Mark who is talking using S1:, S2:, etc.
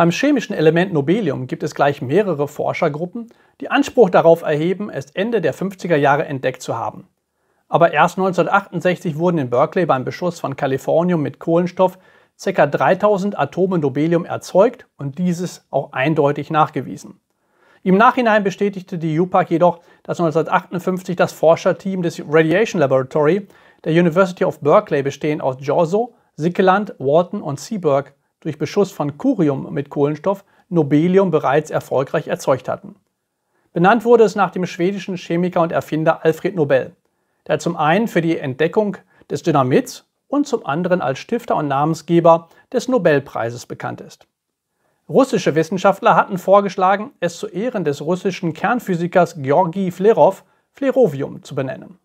S1: Beim chemischen Element Nobelium gibt es gleich mehrere Forschergruppen, die Anspruch darauf erheben, es Ende der 50er Jahre entdeckt zu haben. Aber erst 1968 wurden in Berkeley beim Beschuss von Kalifornium mit Kohlenstoff ca. 3000 Atome Nobelium erzeugt und dieses auch eindeutig nachgewiesen. Im Nachhinein bestätigte die UPAC jedoch, dass 1958 das Forscherteam des Radiation Laboratory der University of Berkeley bestehend aus Jorso, Sickeland, Walton und Seaberg durch Beschuss von Curium mit Kohlenstoff Nobelium bereits erfolgreich erzeugt hatten. Benannt wurde es nach dem schwedischen Chemiker und Erfinder Alfred Nobel, der zum einen für die Entdeckung des Dynamits und zum anderen als Stifter und Namensgeber des Nobelpreises bekannt ist. Russische Wissenschaftler hatten vorgeschlagen, es zu Ehren des russischen Kernphysikers Georgi Flerow Flerovium zu benennen.